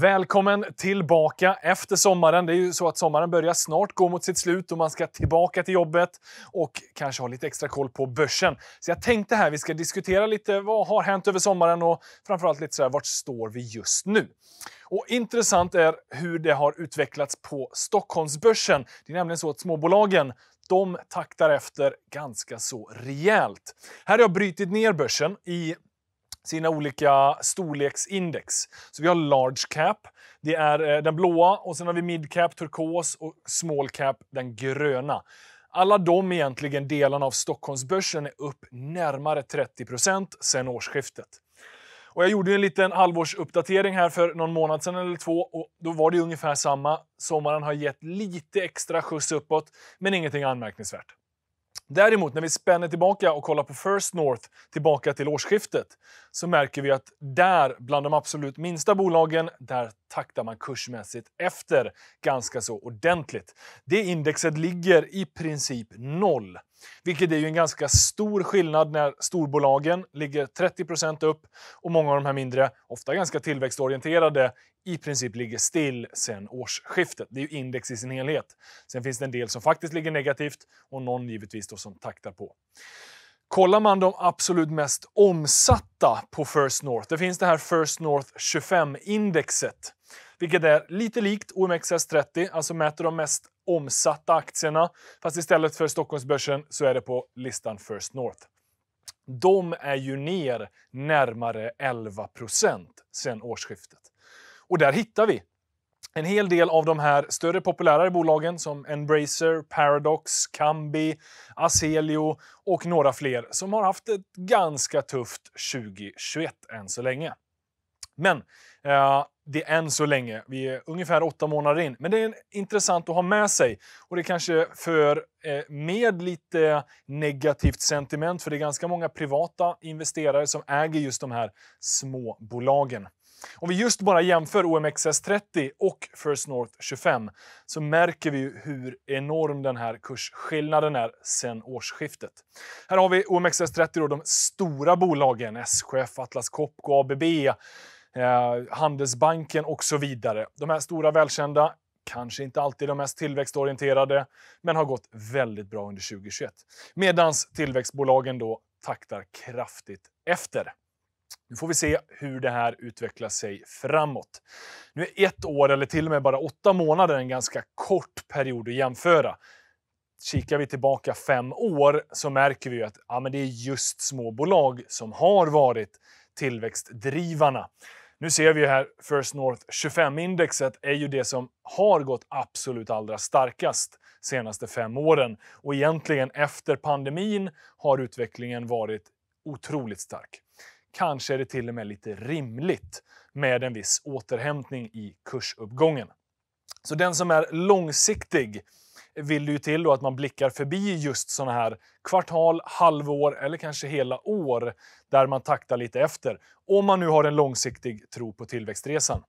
Välkommen tillbaka efter sommaren. Det är ju så att sommaren börjar snart gå mot sitt slut och man ska tillbaka till jobbet och kanske ha lite extra koll på börsen. Så jag tänkte här vi ska diskutera lite vad har hänt över sommaren och framförallt lite så vart står vi just nu? Och intressant är hur det har utvecklats på Stockholmsbörsen. Det är nämligen så att småbolagen de taktar efter ganska så rejält. Här har jag brytit ner börsen i sina olika storleksindex. Så vi har large cap, det är eh, den blåa och sen har vi mid cap, turkos och small cap, den gröna. Alla de egentligen delarna av Stockholmsbörsen är upp närmare 30 sen årsskiftet. Och jag gjorde en liten halvårsuppdatering här för någon månad sedan eller två och då var det ungefär samma. Sommaren har gett lite extra skjuts uppåt, men ingenting anmärkningsvärt. Däremot när vi spänner tillbaka och kollar på First North tillbaka till årsskiftet så märker vi att där, bland de absolut minsta bolagen, där taktar man kursmässigt efter ganska så ordentligt. Det indexet ligger i princip noll, vilket är ju en ganska stor skillnad när storbolagen ligger 30 upp och många av de här mindre, ofta ganska tillväxtorienterade, i princip ligger still sedan årsskiftet. Det är ju index i sin helhet. Sen finns det en del som faktiskt ligger negativt och någon givetvis då som taktar på. Kollar man de absolut mest omsatta på First North, det finns det här First North 25-indexet, vilket är lite likt OMXS30, alltså mäter de mest omsatta aktierna, fast istället för Stockholmsbörsen så är det på listan First North. De är ju ner närmare 11 procent sedan årsskiftet. Och där hittar vi en hel del av de här större populärare bolagen som Embracer, Paradox, Kambi, Aselio och några fler som har haft ett ganska tufft 2021 än så länge. Men eh, det är än så länge. Vi är ungefär åtta månader in. Men det är intressant att ha med sig. Och det kanske för eh, med lite negativt sentiment, för det är ganska många privata investerare som äger just de här småbolagen. Om vi just bara jämför OMXS30 och First North 25 så märker vi hur enorm den här kursskillnaden är sedan årsskiftet. Här har vi OMXS30 och de stora bolagen, SKF, Atlas Copco, ABB, eh, Handelsbanken och så vidare. De här stora välkända kanske inte alltid de mest tillväxtorienterade, men har gått väldigt bra under 2021. Medan tillväxtbolagen då taktar kraftigt efter. Nu får vi se hur det här utvecklar sig framåt. Nu är ett år, eller till och med bara åtta månader, en ganska kort period att jämföra. Kikar vi tillbaka fem år så märker vi att ja, men det är just småbolag som har varit tillväxtdrivarna. Nu ser vi här First North 25-indexet är ju det som har gått absolut allra starkast senaste fem åren. Och egentligen efter pandemin har utvecklingen varit otroligt stark. Kanske är det till och med lite rimligt med en viss återhämtning i kursuppgången. Så den som är långsiktig vill det ju till att man blickar förbi just sådana här kvartal, halvår eller kanske hela år där man taktar lite efter. Om man nu har en långsiktig tro på tillväxtresan.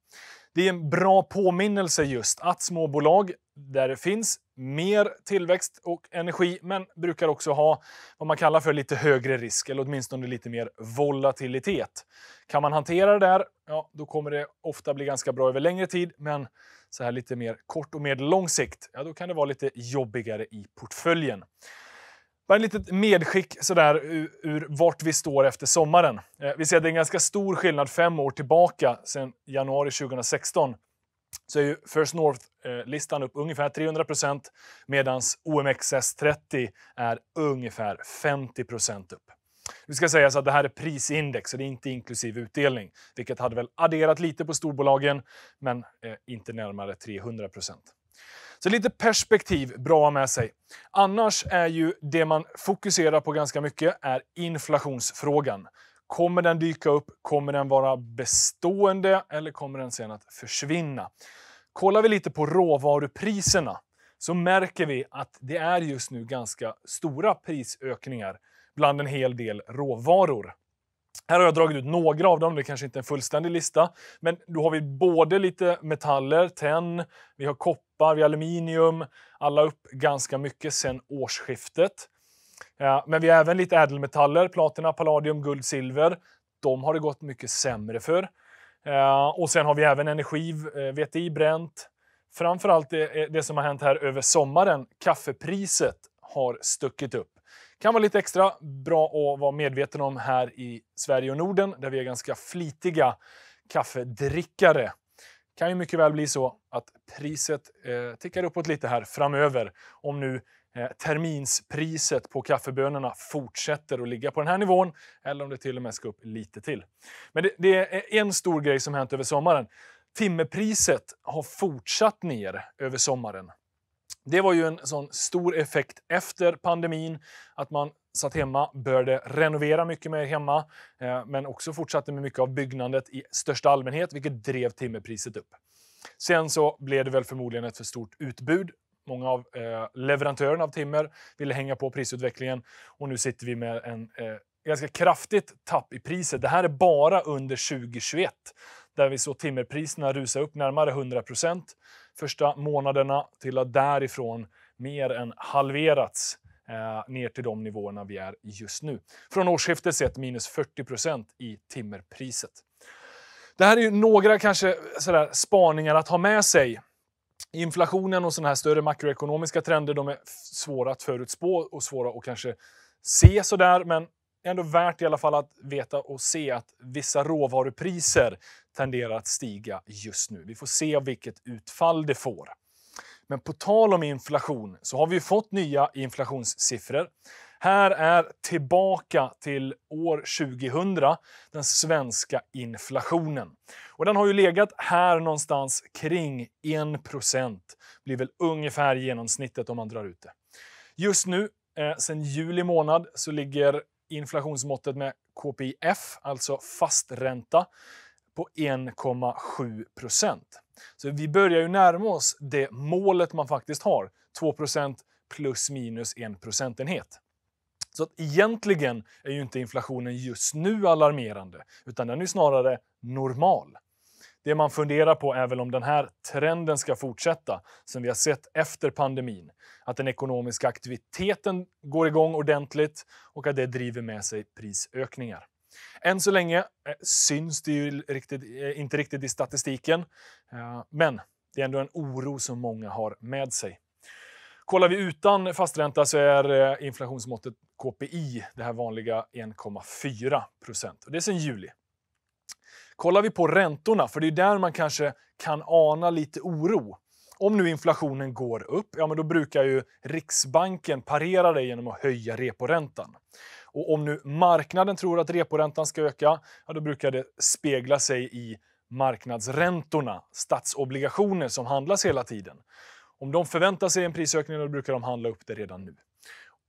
Det är en bra påminnelse just att småbolag där det finns mer tillväxt och energi, men brukar också ha vad man kallar för lite högre risk, eller åtminstone lite mer volatilitet. Kan man hantera det där, ja, då kommer det ofta bli ganska bra över längre tid, men så här lite mer kort och medellång sikt, ja, då kan det vara lite jobbigare i portföljen. Bara ett litet medskick sådär ur, ur vart vi står efter sommaren. Eh, vi ser att det är en ganska stor skillnad fem år tillbaka, sedan januari 2016 så är ju First North-listan upp ungefär 300 procent medan OMXS30 är ungefär 50 procent upp. Vi ska säga så att det här är prisindex, så det är inte inklusive utdelning, vilket hade väl adderat lite på storbolagen, men eh, inte närmare 300 procent. Så lite perspektiv bra med sig. Annars är ju det man fokuserar på ganska mycket är inflationsfrågan. Kommer den dyka upp? Kommer den vara bestående eller kommer den sen att försvinna? Kollar vi lite på råvarupriserna så märker vi att det är just nu ganska stora prisökningar bland en hel del råvaror. Här har jag dragit ut några av dem, det kanske inte är en fullständig lista. Men då har vi både lite metaller, tenn, vi har koppar, vi har aluminium. Alla upp ganska mycket sedan årsskiftet. Ja, men vi har även lite ädelmetaller, platina, palladium, guld, silver. De har det gått mycket sämre för. Eh, och sen har vi även energi, eh, VTI bränt. Framförallt det, eh, det som har hänt här över sommaren, kaffepriset har stuckit upp. Kan vara lite extra bra att vara medveten om här i Sverige och Norden där vi är ganska flitiga kaffedrickare. Kan ju mycket väl bli så att priset eh, tickar uppåt lite här framöver om nu Eh, terminspriset på kaffebönorna fortsätter att ligga på den här nivån eller om det till och med ska upp lite till. Men det, det är en stor grej som hänt över sommaren. Timmerpriset har fortsatt ner över sommaren. Det var ju en sån stor effekt efter pandemin, att man satt hemma, började renovera mycket mer hemma, eh, men också fortsatte med mycket av byggnadet i största allmänhet, vilket drev timmerpriset upp. Sen så blev det väl förmodligen ett för stort utbud Många av eh, leverantörerna av timmer ville hänga på prisutvecklingen och nu sitter vi med en eh, ganska kraftigt tapp i priset. Det här är bara under 2021 där vi såg timmerpriserna rusa upp närmare 100 procent första månaderna till att därifrån mer än halverats eh, ner till de nivåerna vi är just nu. Från årsskiftet sett minus 40 procent i timmerpriset. Det här är några kanske sådär spaningar att ha med sig inflationen och sådana här större makroekonomiska trender de är svåra att förutspå och svåra att kanske se sådär. Men ändå värt i alla fall att veta och se att vissa råvarupriser tenderar att stiga just nu. Vi får se vilket utfall det får. Men på tal om inflation så har vi ju fått nya inflationssiffror. Här är tillbaka till år 2000, den svenska inflationen. Och den har ju legat här någonstans kring 1 Det blir väl ungefär genomsnittet om man drar ut det. Just nu, eh, sen juli månad, så ligger inflationsmåttet med KPIF, alltså fast ränta, på 1,7 Så vi börjar ju närma oss det målet man faktiskt har, 2 plus minus 1 procentenhet. Så att egentligen är ju inte inflationen just nu alarmerande, utan den är snarare normal. Det man funderar på är väl om den här trenden ska fortsätta som vi har sett efter pandemin. Att den ekonomiska aktiviteten går igång ordentligt och att det driver med sig prisökningar. Än så länge eh, syns det ju riktigt, eh, inte riktigt i statistiken, eh, men det är ändå en oro som många har med sig. Kollar vi utan fastränta så är eh, inflationsmåttet KPI, det här vanliga 1,4 procent. Det är sedan juli. Kollar vi på räntorna, för det är där man kanske kan ana lite oro. Om nu inflationen går upp, ja men då brukar ju Riksbanken parera det genom att höja reporäntan. Och om nu marknaden tror att reporäntan ska öka, ja då brukar det spegla sig i marknadsräntorna, statsobligationer som handlas hela tiden. Om de förväntar sig en prisökning då brukar de handla upp det redan nu.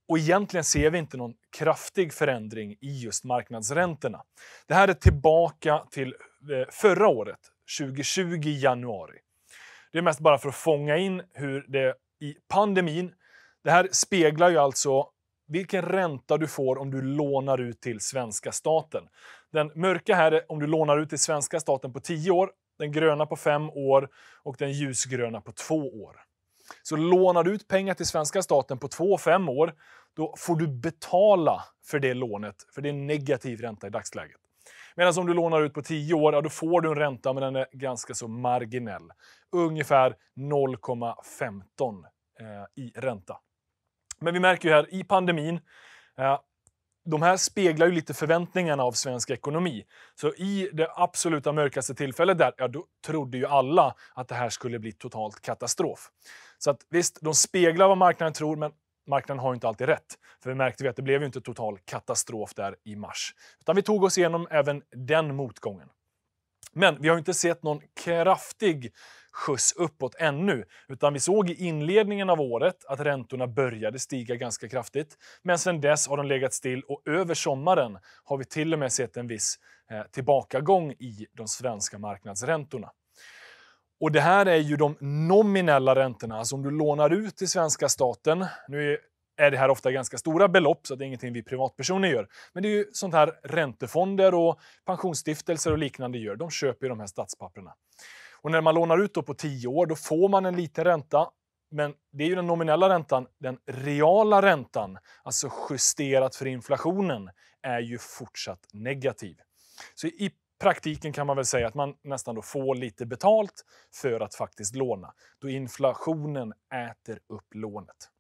Och egentligen ser vi inte någon kraftig förändring i just marknadsräntorna. Det här är tillbaka till eh, förra året, 2020 januari. Det är mest bara för att fånga in hur det i pandemin, det här speglar ju alltså vilken ränta du får om du lånar ut till svenska staten. Den mörka här är om du lånar ut till svenska staten på 10 år, den gröna på 5 år och den ljusgröna på 2 år. Så lånar du ut pengar till svenska staten på 2-5 år, då får du betala för det lånet, för det är negativ ränta i dagsläget. Medan om du lånar ut på 10 år, ja, då får du en ränta, men den är ganska så marginell. Ungefär 0,15 eh, i ränta. Men vi märker ju här i pandemin, eh, de här speglar ju lite förväntningarna av svensk ekonomi. Så i det absoluta mörkaste tillfället där, ja, då trodde ju alla att det här skulle bli totalt katastrof. Så att, visst, de speglar vad marknaden tror, men marknaden har inte alltid rätt. För vi märkte att det blev ju inte total katastrof där i mars. Utan vi tog oss igenom även den motgången. Men vi har inte sett någon kraftig skjuts uppåt ännu, utan vi såg i inledningen av året att räntorna började stiga ganska kraftigt. Men sedan dess har de legat still och över sommaren har vi till och med sett en viss eh, tillbakagång i de svenska marknadsräntorna. Och det här är ju de nominella räntorna, alltså om du lånar ut till svenska staten. Nu är det här ofta ganska stora belopp, så det är ingenting vi privatpersoner gör. Men det är ju sånt här räntefonder och pensionsstiftelser och liknande gör. De köper ju de här statspapperna. Och när man lånar ut på 10 år, då får man en liten ränta. Men det är ju den nominella räntan. Den reala räntan, alltså justerat för inflationen, är ju fortsatt negativ. Så i praktiken kan man väl säga att man nästan då får lite betalt för att faktiskt låna, då inflationen äter upp lånet.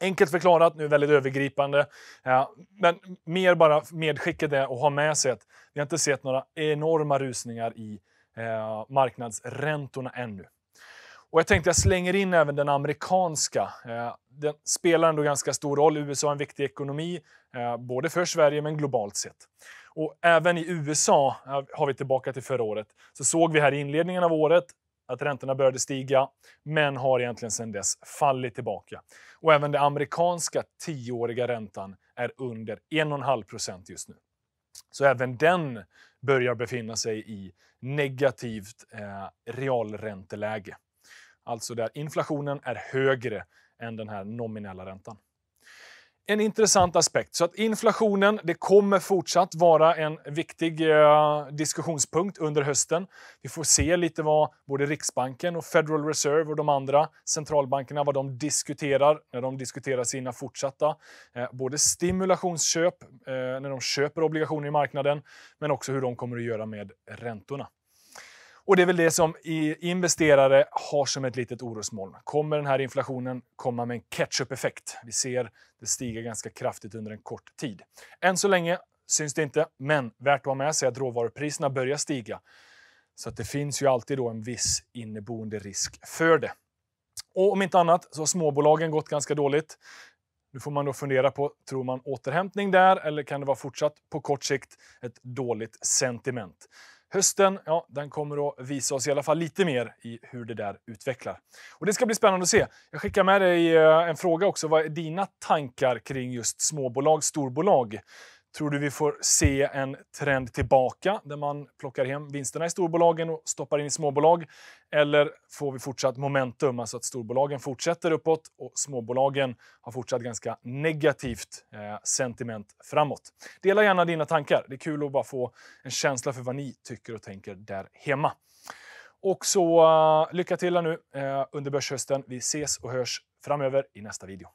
Enkelt förklarat, nu väldigt övergripande. Ja, men mer bara medskicket är att ha med sig att vi har inte sett några enorma rusningar i eh, marknadsräntorna ännu. Och jag tänkte jag slänger in även den amerikanska. Eh, den spelar ändå ganska stor roll. USA är en viktig ekonomi, eh, både för Sverige men globalt sett. Och även i USA, eh, har vi tillbaka till förra året, så såg vi här i inledningen av året att räntorna började stiga, men har egentligen sedan dess fallit tillbaka. Och även den amerikanska tioåriga räntan är under 1,5 procent just nu. Så även den börjar befinna sig i negativt eh, realränteläge. Alltså där inflationen är högre än den här nominella räntan. En intressant aspekt. Så att inflationen det kommer fortsatt vara en viktig eh, diskussionspunkt under hösten. Vi får se lite vad både Riksbanken och Federal Reserve och de andra centralbankerna vad de diskuterar när de diskuterar sina fortsatta eh, både stimulationsköp eh, när de köper obligationer i marknaden men också hur de kommer att göra med räntorna. Och det är väl det som investerare har som ett litet orosmoln. Kommer den här inflationen komma med en catch-up-effekt? Vi ser det stiga ganska kraftigt under en kort tid. Än så länge syns det inte, men värt att ha med sig att råvarupriserna börjar stiga. Så det finns ju alltid då en viss inneboende risk för det. Och om inte annat så har småbolagen gått ganska dåligt. Nu får man då fundera på, tror man återhämtning där eller kan det vara fortsatt på kort sikt ett dåligt sentiment? Hösten ja, den kommer att visa oss i alla fall lite mer i hur det där utvecklar. Och Det ska bli spännande att se. Jag skickar med dig eh, en fråga också. Vad är dina tankar kring just småbolag, storbolag? Tror du vi får se en trend tillbaka där man plockar hem vinsterna i storbolagen och stoppar in i småbolag? Eller får vi fortsatt momentum, alltså att storbolagen fortsätter uppåt och småbolagen har fortsatt ganska negativt eh, sentiment framåt? Dela gärna dina tankar. Det är kul att bara få en känsla för vad ni tycker och tänker där hemma. Och så eh, lycka till nu eh, under börshösten. Vi ses och hörs framöver i nästa video.